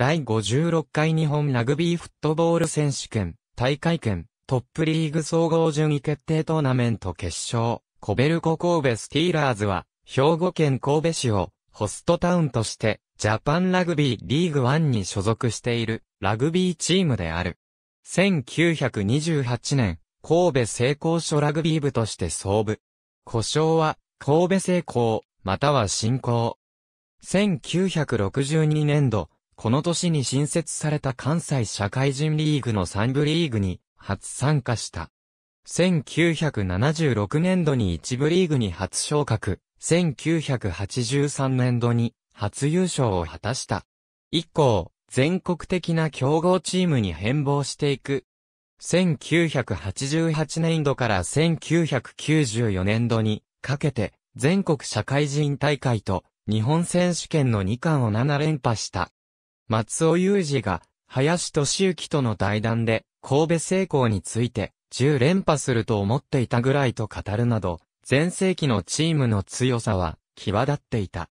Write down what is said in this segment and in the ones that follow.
第56回日本ラグビーフットボール選手権、大会権、トップリーグ総合順位決定トーナメント決勝、コベルコ神戸スティーラーズは、兵庫県神戸市を、ホストタウンとして、ジャパンラグビーリーグワンに所属している、ラグビーチームである。1928年、神戸成功所ラグビー部として創部。故障は、神戸成功、または振興。1962年度、この年に新設された関西社会人リーグの3部リーグに初参加した。1976年度に1部リーグに初昇格、1983年度に初優勝を果たした。以降、全国的な競合チームに変貌していく。1988年度から1994年度にかけて全国社会人大会と日本選手権の2冠を7連覇した。松尾雄二が、林俊之との対談で、神戸成功について、10連覇すると思っていたぐらいと語るなど、前世紀のチームの強さは、際立っていた。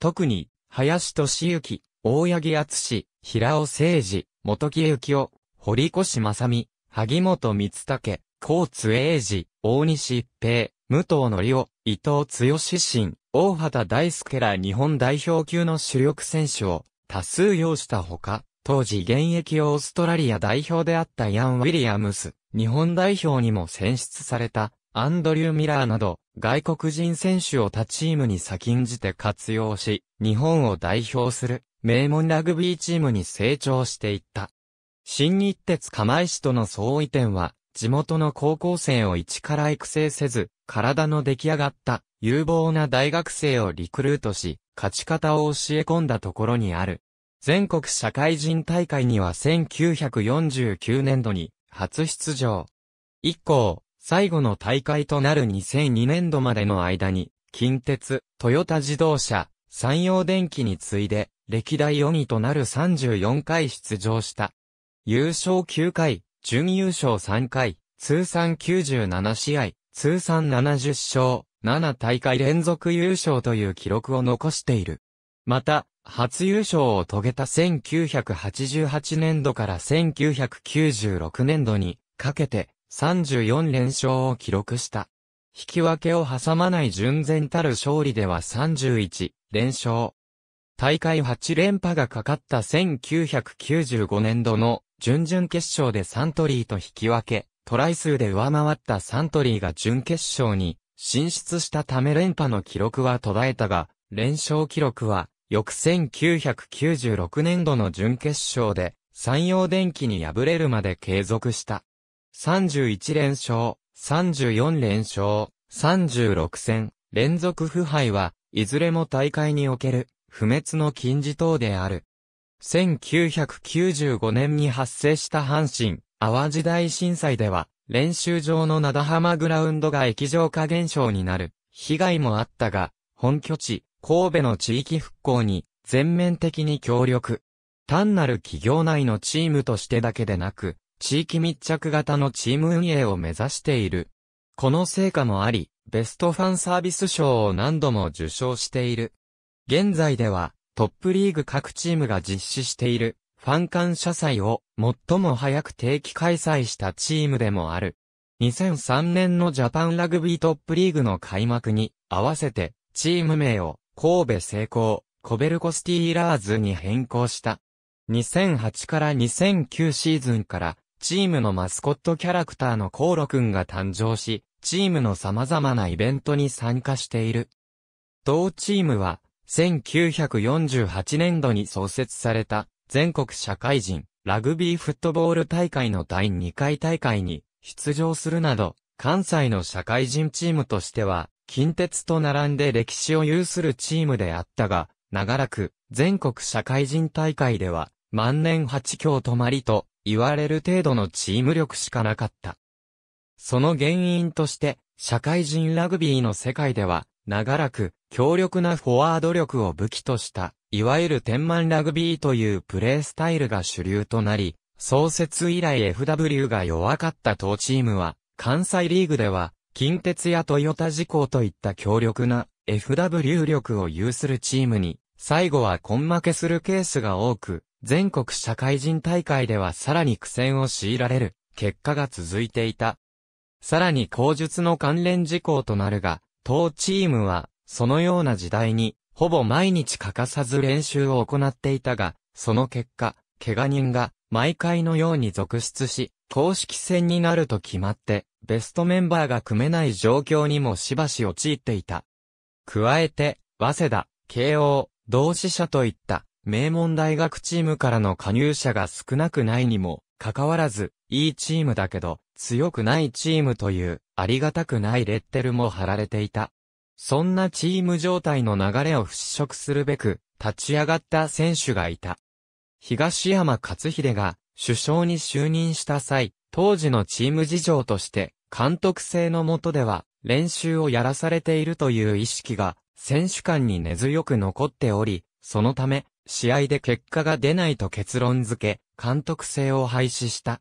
特に、林俊之、大八木敦平尾誠二、元木幸夫、堀越正美、萩本光武、高津英二、大西一平、武藤則夫、伊藤剛志新、大畑大輔ら日本代表級の主力選手を多数要したほか、当時現役オーストラリア代表であったヤン・ウィリアムス、日本代表にも選出された、アンドリュー・ミラーなど、外国人選手を他チームに先んじて活用し、日本を代表する、名門ラグビーチームに成長していった。新日鉄釜石との相違点は、地元の高校生を一から育成せず、体の出来上がった有望な大学生をリクルートし、勝ち方を教え込んだところにある。全国社会人大会には1949年度に初出場。以降、最後の大会となる2002年度までの間に、近鉄、トヨタ自動車、山陽電機に次いで、歴代4位となる34回出場した。優勝9回、準優勝3回、通算97試合、通算70勝、7大会連続優勝という記録を残している。また、初優勝を遂げた1988年度から1996年度にかけて34連勝を記録した。引き分けを挟まない純然たる勝利では31連勝。大会8連覇がかかった1995年度の準々決勝でサントリーと引き分け、トライ数で上回ったサントリーが準決勝に進出したため連覇の記録は途絶えたが、連勝記録は、翌1996年度の準決勝で、山陽電機に敗れるまで継続した。31連勝、34連勝、36戦、連続不敗は、いずれも大会における、不滅の金字塔である。1995年に発生した阪神、淡路大震災では、練習場の灘浜グラウンドが液状化現象になる、被害もあったが、本拠地、神戸の地域復興に、全面的に協力。単なる企業内のチームとしてだけでなく、地域密着型のチーム運営を目指している。この成果もあり、ベストファンサービス賞を何度も受賞している。現在では、トップリーグ各チームが実施しているファン感謝祭を最も早く定期開催したチームでもある。2003年のジャパンラグビートップリーグの開幕に合わせてチーム名を神戸成功、コベルコスティーラーズに変更した。2008から2009シーズンからチームのマスコットキャラクターのコーロくんが誕生し、チームの様々なイベントに参加している。同チームは1948年度に創設された全国社会人ラグビーフットボール大会の第2回大会に出場するなど、関西の社会人チームとしては、近鉄と並んで歴史を有するチームであったが、長らく全国社会人大会では、万年八強止まりと言われる程度のチーム力しかなかった。その原因として、社会人ラグビーの世界では、長らく強力なフォワード力を武器とした、いわゆる天満ラグビーというプレースタイルが主流となり、創設以来 FW が弱かった当チームは、関西リーグでは、近鉄やトヨタ事項といった強力な FW 力を有するチームに、最後は根負けするケースが多く、全国社会人大会ではさらに苦戦を強いられる結果が続いていた。さらに口述の関連事項となるが、当チームはそのような時代に、ほぼ毎日欠かさず練習を行っていたが、その結果、怪我人が毎回のように続出し、公式戦になると決まって、ベストメンバーが組めない状況にもしばし陥っていた。加えて、早稲田、慶応、同志社といった、名門大学チームからの加入者が少なくないにも、かかわらず、いいチームだけど、強くないチームという、ありがたくないレッテルも貼られていた。そんなチーム状態の流れを払拭するべく、立ち上がった選手がいた。東山勝秀が首相に就任した際、当時のチーム事情として、監督制の下では、練習をやらされているという意識が、選手間に根強く残っており、そのため、試合で結果が出ないと結論付け、監督制を廃止した。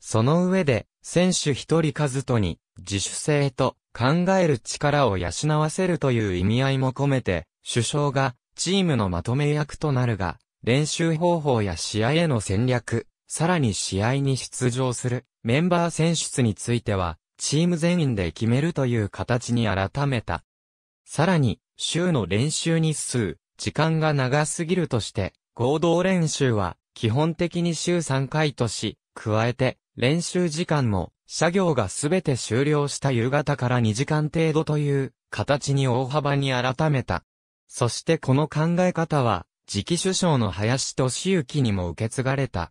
その上で、選手一人数とに、自主性と考える力を養わせるという意味合いも込めて、首相がチームのまとめ役となるが、練習方法や試合への戦略、さらに試合に出場するメンバー選出については、チーム全員で決めるという形に改めた。さらに、週の練習日数、時間が長すぎるとして、合同練習は基本的に週3回とし、加えて、練習時間も、作業がすべて終了した夕方から2時間程度という、形に大幅に改めた。そしてこの考え方は、次期首相の林俊之にも受け継がれた。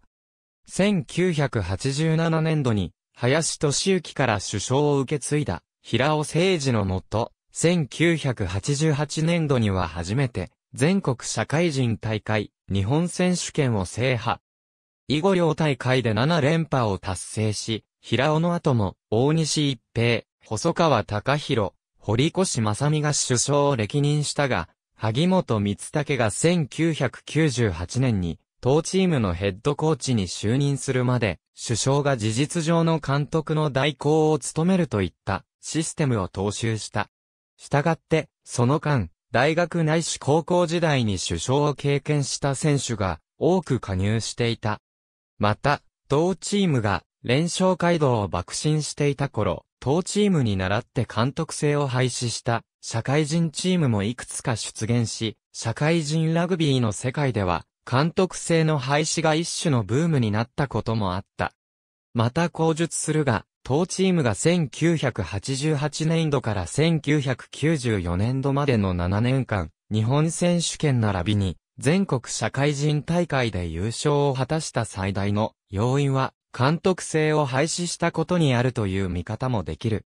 1987年度に、林俊之から首相を受け継いだ、平尾誠二のもと、1988年度には初めて、全国社会人大会、日本選手権を制覇。囲碁両大会で7連覇を達成し、平尾の後も、大西一平、細川隆弘、堀越正美が首相を歴任したが、萩本光武が1998年に、当チームのヘッドコーチに就任するまで、首相が事実上の監督の代行を務めるといったシステムを踏襲した。したがって、その間、大学ないし高校時代に首相を経験した選手が多く加入していた。また、同チームが連勝街道を爆心していた頃、当チームに倣って監督制を廃止した社会人チームもいくつか出現し、社会人ラグビーの世界では監督制の廃止が一種のブームになったこともあった。また口述するが、当チームが1988年度から1994年度までの7年間、日本選手権並びに全国社会人大会で優勝を果たした最大の要因は、監督制を廃止したことにあるという見方もできる。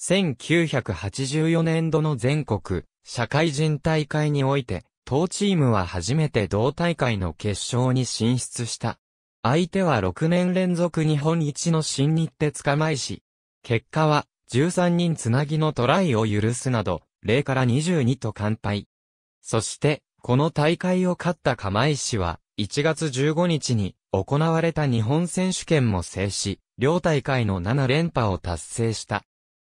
1984年度の全国社会人大会において、当チームは初めて同大会の決勝に進出した。相手は6年連続日本一の新日まえし、結果は13人つなぎのトライを許すなど、0から22と完敗。そして、この大会を勝った釜石は、1月15日に行われた日本選手権も制し、両大会の7連覇を達成した。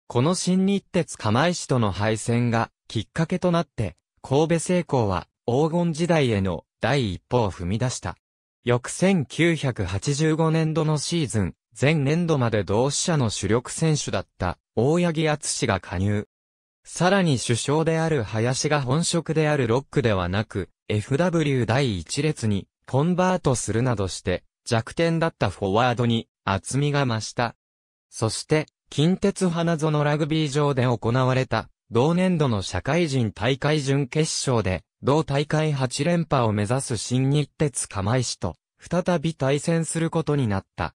この新日鉄釜石との敗戦がきっかけとなって、神戸成功は黄金時代への第一歩を踏み出した。翌1985年度のシーズン、前年度まで同志社の主力選手だった大八木敦が加入。さらに首相である林が本職であるロックではなく、FW 第1列にコンバートするなどして、弱点だったフォワードに厚みが増した。そして、近鉄花園ラグビー場で行われた、同年度の社会人大会準決勝で、同大会8連覇を目指す新日鉄釜石と、再び対戦することになった。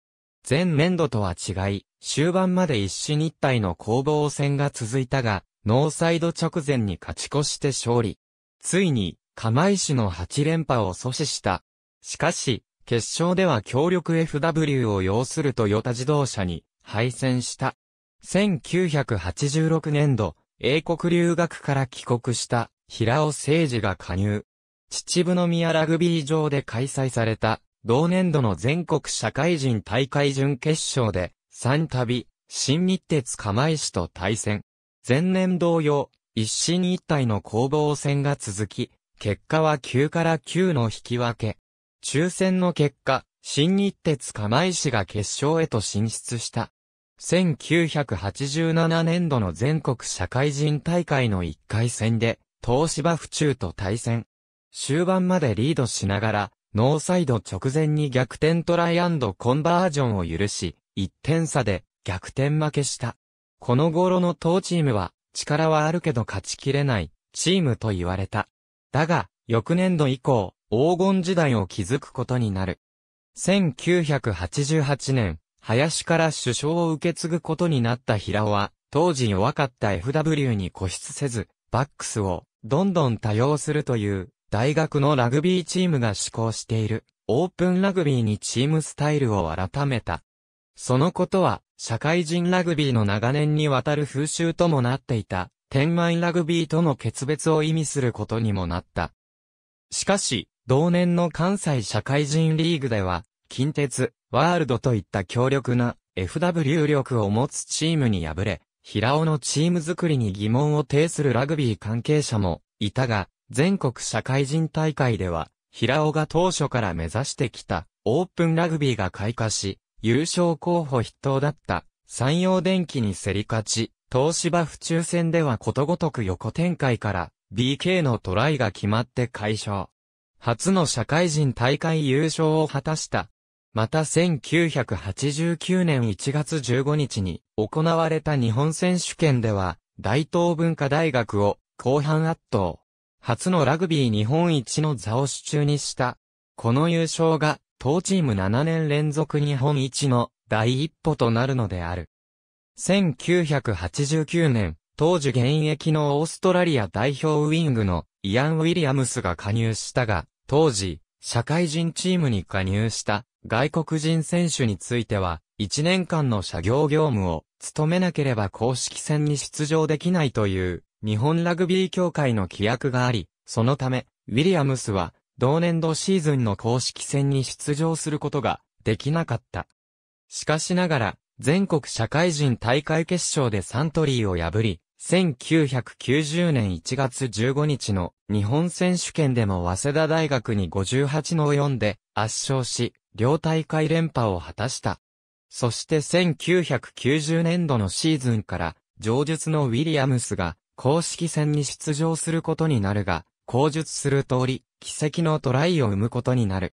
前年度とは違い、終盤まで一進一退の攻防戦が続いたが、ノーサイド直前に勝ち越して勝利。ついに、釜石の8連覇を阻止した。しかし、決勝では強力 FW を要するトヨタ自動車に敗戦した。1986年度、英国留学から帰国した平尾誠二が加入。秩父宮ラグビー場で開催された同年度の全国社会人大会準決勝で、3度、新日鉄釜石と対戦。前年同様、一進一退の攻防戦が続き、結果は9から9の引き分け。抽選の結果、新日鉄釜石が決勝へと進出した。1987年度の全国社会人大会の1回戦で、東芝府中と対戦。終盤までリードしながら、ノーサイド直前に逆転トライコンバージョンを許し、1点差で逆転負けした。この頃の当チームは、力はあるけど勝ちきれない、チームと言われた。だが、翌年度以降、黄金時代を築くことになる。1988年、林から首相を受け継ぐことになった平尾は、当時弱かった FW に固執せず、バックスをどんどん多用するという大学のラグビーチームが施行しているオープンラグビーにチームスタイルを改めた。そのことは社会人ラグビーの長年にわたる風習ともなっていた、天満ラグビーとの決別を意味することにもなった。しかし、同年の関西社会人リーグでは、近鉄、ワールドといった強力な FW 力を持つチームに敗れ、平尾のチーム作りに疑問を呈するラグビー関係者もいたが、全国社会人大会では、平尾が当初から目指してきたオープンラグビーが開花し、優勝候補筆頭だった山陽電機に競り勝ち、東芝府中戦ではことごとく横展開から BK のトライが決まって解消。初の社会人大会優勝を果たした。また1989年1月15日に行われた日本選手権では、大東文化大学を後半圧倒。初のラグビー日本一の座を手中にした。この優勝が当チーム7年連続日本一の第一歩となるのである。1989年、当時現役のオーストラリア代表ウィングのイアン・ウィリアムスが加入したが、当時、社会人チームに加入した外国人選手については、1年間の社業業務を務めなければ公式戦に出場できないという日本ラグビー協会の規約があり、そのため、ウィリアムスは同年度シーズンの公式戦に出場することができなかった。しかしながら、全国社会人大会決勝でサントリーを破り、1990年1月15日の日本選手権でも早稲田大学に58の4で圧勝し、両大会連覇を果たした。そして1990年度のシーズンから、上述のウィリアムスが公式戦に出場することになるが、口述する通り、奇跡のトライを生むことになる。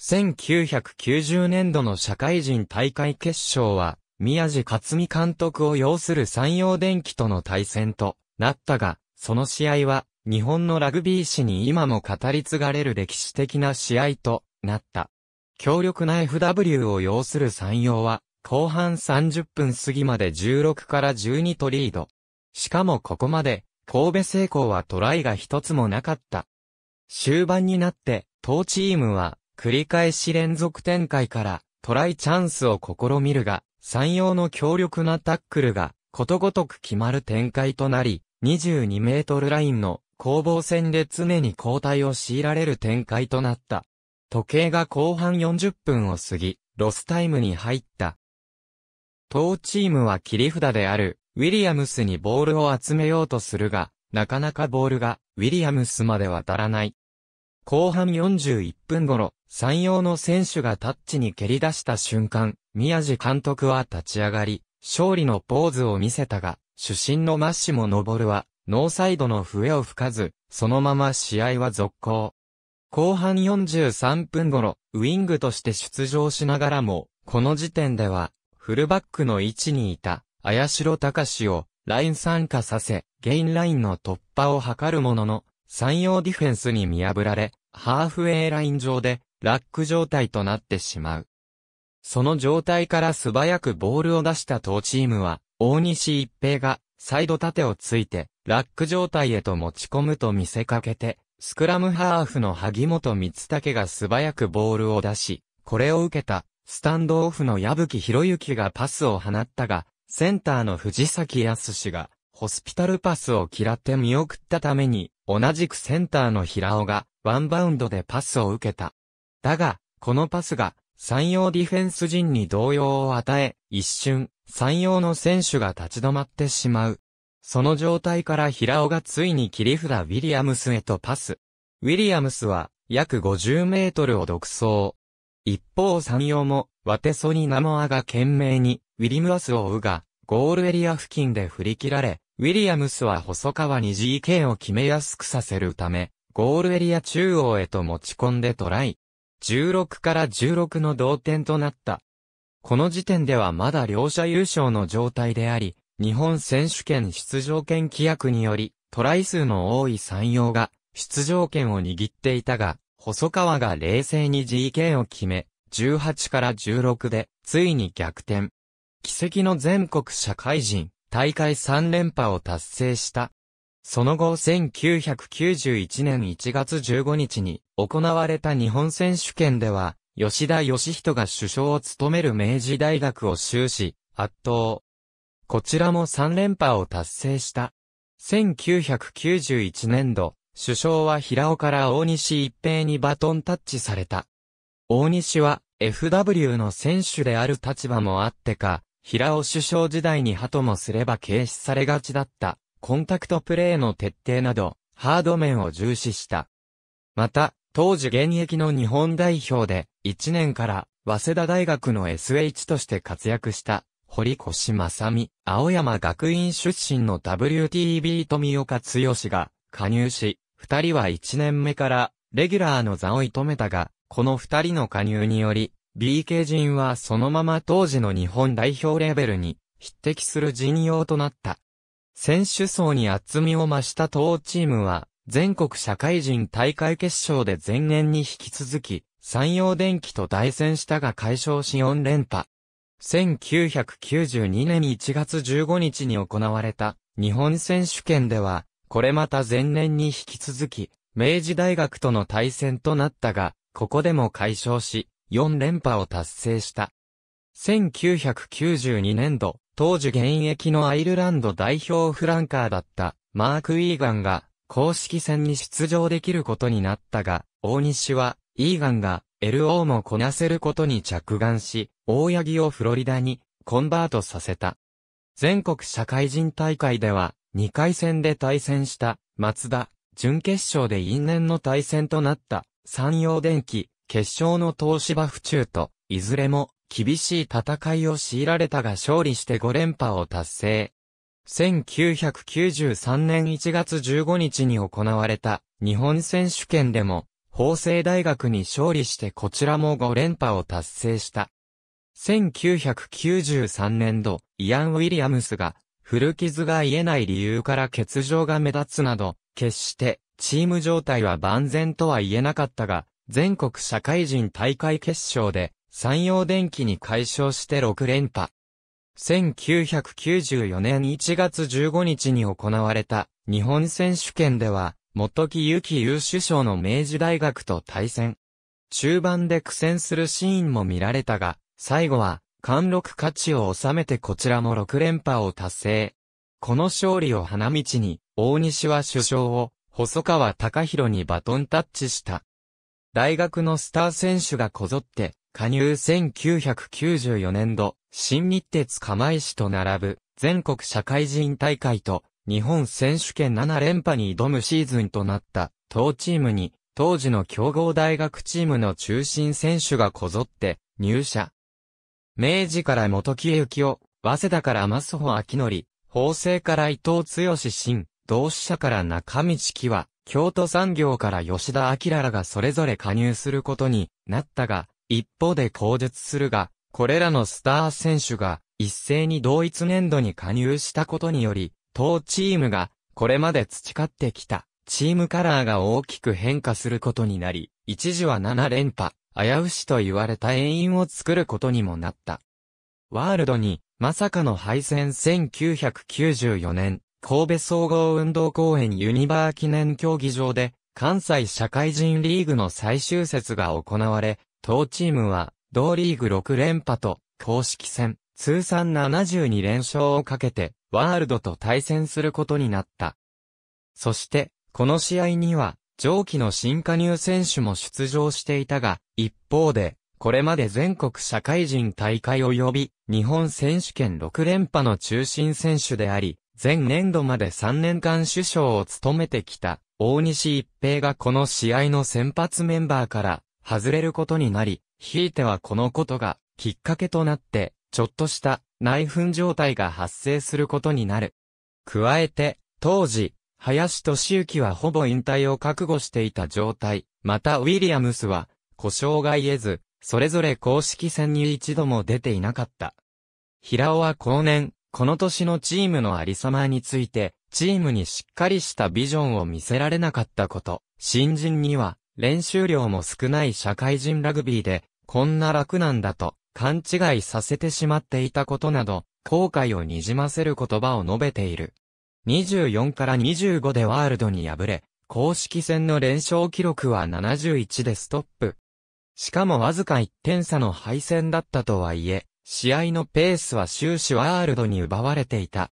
1990年度の社会人大会決勝は、宮地克美監督を擁する山陽電機との対戦となったが、その試合は、日本のラグビー史に今も語り継がれる歴史的な試合となった。強力な FW を要する山陽は、後半30分過ぎまで16から12とリード。しかもここまで、神戸成功はトライが一つもなかった。終盤になって、当チームは、繰り返し連続展開から、トライチャンスを試みるが、山陽の強力なタックルが、ことごとく決まる展開となり、22メートルラインの攻防戦で常に交代を強いられる展開となった。時計が後半40分を過ぎ、ロスタイムに入った。当チームは切り札である、ウィリアムスにボールを集めようとするが、なかなかボールが、ウィリアムスまで渡らない。後半41分頃、山陽の選手がタッチに蹴り出した瞬間、宮地監督は立ち上がり、勝利のポーズを見せたが、主審のマッシモ・ノボルは、ノーサイドの笛を吹かず、そのまま試合は続行。後半43分頃、ウィングとして出場しながらも、この時点では、フルバックの位置にいた、綾代隆を、ライン参加させ、ゲインラインの突破を図るものの、山陽ディフェンスに見破られ、ハーフウェイライン上で、ラック状態となってしまう。その状態から素早くボールを出した当チームは、大西一平が、サイド盾をついて、ラック状態へと持ち込むと見せかけて、スクラムハーフの萩本光武が素早くボールを出し、これを受けた、スタンドオフの矢吹博之がパスを放ったが、センターの藤崎康氏が、ホスピタルパスを嫌って見送ったために、同じくセンターの平尾が、ワンバウンドでパスを受けた。だが、このパスが、山陽ディフェンス陣に動揺を与え、一瞬、山陽の選手が立ち止まってしまう。その状態から平尾がついに切り札ウィリアムスへとパス。ウィリアムスは、約50メートルを独走。一方山陽も、ワテソニナモアが懸命に、ウィリムアスを追うが、ゴールエリア付近で振り切られ、ウィリアムスは細川に GK を決めやすくさせるため、ゴールエリア中央へと持ち込んでトライ。16から16の同点となった。この時点ではまだ両者優勝の状態であり、日本選手権出場権規約により、トライ数の多い山陽が出場権を握っていたが、細川が冷静に GK を決め、18から16で、ついに逆転。奇跡の全国社会人大会3連覇を達成した。その後1991年1月15日に行われた日本選手権では、吉田義人が首相を務める明治大学を終始、圧倒。こちらも3連覇を達成した。1991年度、首相は平尾から大西一平にバトンタッチされた。大西は FW の選手である立場もあってか、平尾首相時代に派ともすれば軽視されがちだった、コンタクトプレーの徹底など、ハード面を重視した。また、当時現役の日本代表で、1年から、早稲田大学の SH として活躍した、堀越正美、青山学院出身の WTB 富岡剛が加入し、二人は1年目からレギュラーの座を射止めたが、この二人の加入により、BK 人はそのまま当時の日本代表レベルに匹敵する陣容となった。選手層に厚みを増した当チームは、全国社会人大会決勝で前年に引き続き、山陽電機と対戦したが解消し4連覇。1992年1月15日に行われた日本選手権では、これまた前年に引き続き、明治大学との対戦となったが、ここでも解消し、4連覇を達成した。1992年度、当時現役のアイルランド代表フランカーだったマーク・イーガンが公式戦に出場できることになったが、大西はイーガンが LO もこなせることに着眼し、大八木をフロリダにコンバートさせた。全国社会人大会では2回戦で対戦した松田、準決勝で因縁の対戦となった山陽電機、決勝の東芝府中と、いずれも厳しい戦いを強いられたが勝利して5連覇を達成。1993年1月15日に行われた日本選手権でも法政大学に勝利してこちらも5連覇を達成した。1993年度、イアン・ウィリアムスが古傷が癒えない理由から欠場が目立つなど、決してチーム状態は万全とは言えなかったが、全国社会人大会決勝で、山陽電機に解消して6連覇。1994年1月15日に行われた日本選手権では、元木由紀優首相の明治大学と対戦。中盤で苦戦するシーンも見られたが、最後は、貫禄勝ちを収めてこちらも6連覇を達成。この勝利を花道に、大西は首相を、細川隆弘にバトンタッチした。大学のスター選手がこぞって、加入1994年度、新日鉄釜石と並ぶ、全国社会人大会と、日本選手権7連覇に挑むシーズンとなった、当チームに、当時の強豪大学チームの中心選手がこぞって、入社。明治から元木幸雄、早稲田から増穂明則、法政から伊藤剛新、同志社から中道木は、京都産業から吉田明らがそれぞれ加入することになったが、一方で口述するが、これらのスター選手が一斉に同一年度に加入したことにより、当チームがこれまで培ってきたチームカラーが大きく変化することになり、一時は7連覇、危うしと言われた遠因を作ることにもなった。ワールドにまさかの敗戦1994年、神戸総合運動公園ユニバー記念競技場で、関西社会人リーグの最終節が行われ、当チームは、同リーグ6連覇と、公式戦、通算72連勝をかけて、ワールドと対戦することになった。そして、この試合には、上記の新加入選手も出場していたが、一方で、これまで全国社会人大会及び、日本選手権6連覇の中心選手であり、前年度まで3年間首相を務めてきた大西一平がこの試合の先発メンバーから外れることになり、ひいてはこのことがきっかけとなって、ちょっとした内紛状態が発生することになる。加えて、当時、林俊之はほぼ引退を覚悟していた状態、またウィリアムスは、故障が言えず、それぞれ公式戦に一度も出ていなかった。平尾は後年、この年のチームのありさまについて、チームにしっかりしたビジョンを見せられなかったこと、新人には、練習量も少ない社会人ラグビーで、こんな楽なんだと、勘違いさせてしまっていたことなど、後悔をにじませる言葉を述べている。24から25でワールドに敗れ、公式戦の連勝記録は71でストップ。しかもわずか1点差の敗戦だったとはいえ、試合のペースは終始ワールドに奪われていた。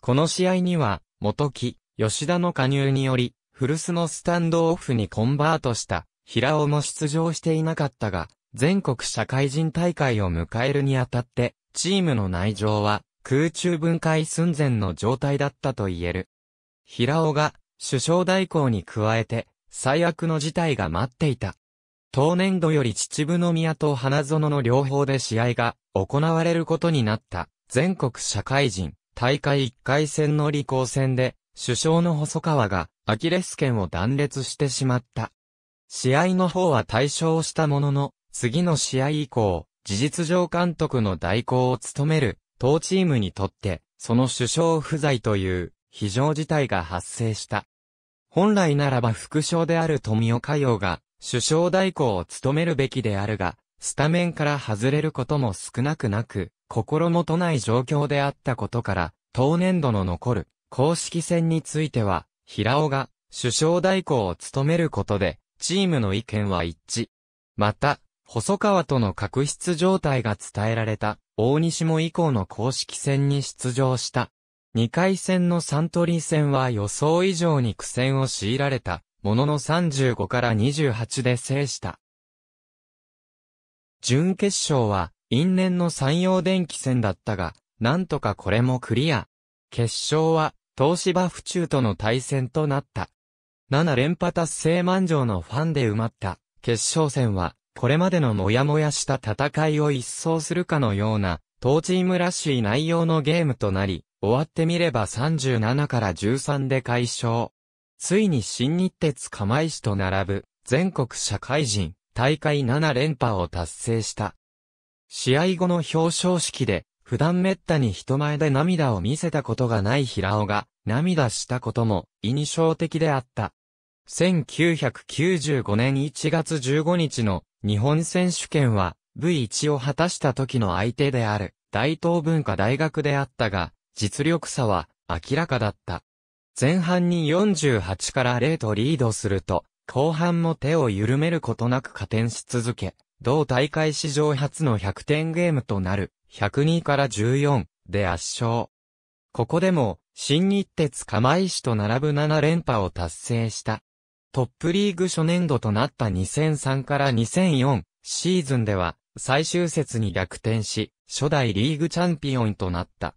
この試合には、元木、吉田の加入により、古巣のスタンドオフにコンバートした、平尾も出場していなかったが、全国社会人大会を迎えるにあたって、チームの内情は空中分解寸前の状態だったと言える。平尾が首相代行に加えて最悪の事態が待っていた。当年度より秩父宮と花園の両方で試合が行われることになった全国社会人大会1回戦の履行戦で首相の細川がアキレス腱を断裂してしまった。試合の方は対象したものの次の試合以降事実上監督の代行を務める当チームにとってその首相不在という非常事態が発生した。本来ならば副将である富岡洋が首相代行を務めるべきであるが、スタメンから外れることも少なくなく、心もとない状況であったことから、当年度の残る公式戦については、平尾が首相代行を務めることで、チームの意見は一致。また、細川との確執状態が伝えられた、大西も以降の公式戦に出場した。2回戦のサントリー戦は予想以上に苦戦を強いられた、ものの35から28で制した。準決勝は、因縁の山陽電気戦だったが、なんとかこれもクリア。決勝は、東芝府中との対戦となった。7連覇達成満場のファンで埋まった、決勝戦は、これまでのモヤモヤした戦いを一掃するかのような、当チームらしい内容のゲームとなり、終わってみれば37から13で解消。ついに新日鉄釜石と並ぶ、全国社会人、大会7連覇を達成した。試合後の表彰式で、普段滅多に人前で涙を見せたことがない平尾が涙したことも印象的であった。1995年1月15日の日本選手権は V1 を果たした時の相手である大東文化大学であったが実力差は明らかだった。前半に48から0とリードすると後半も手を緩めることなく加点し続け、同大会史上初の100点ゲームとなる、102から14で圧勝。ここでも、新日鉄釜石と並ぶ7連覇を達成した。トップリーグ初年度となった2003から2004シーズンでは、最終節に逆転し、初代リーグチャンピオンとなった。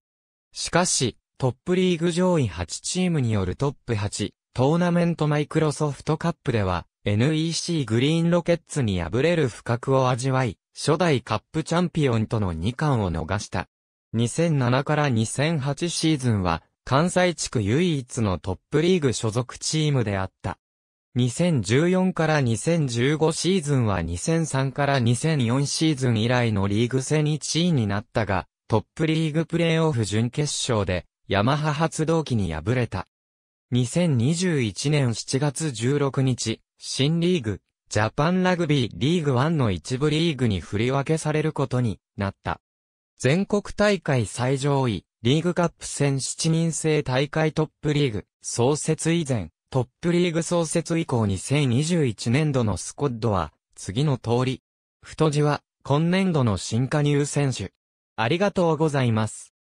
しかし、トップリーグ上位8チームによるトップ8、トーナメントマイクロソフトカップでは、NEC グリーンロケッツに敗れる不覚を味わい、初代カップチャンピオンとの2冠を逃した。2007から2008シーズンは、関西地区唯一のトップリーグ所属チームであった。2014から2015シーズンは2003から2004シーズン以来のリーグ戦1位になったが、トップリーグプレイオフ準決勝で、ヤマハ発動機に敗れた。2021年7月16日、新リーグ、ジャパンラグビーリーグ1の一部リーグに振り分けされることになった。全国大会最上位、リーグカップ戦7人制大会トップリーグ、創設以前、トップリーグ創設以降2021年度のスコッドは、次の通り。太字は、今年度の新加入選手。ありがとうございます。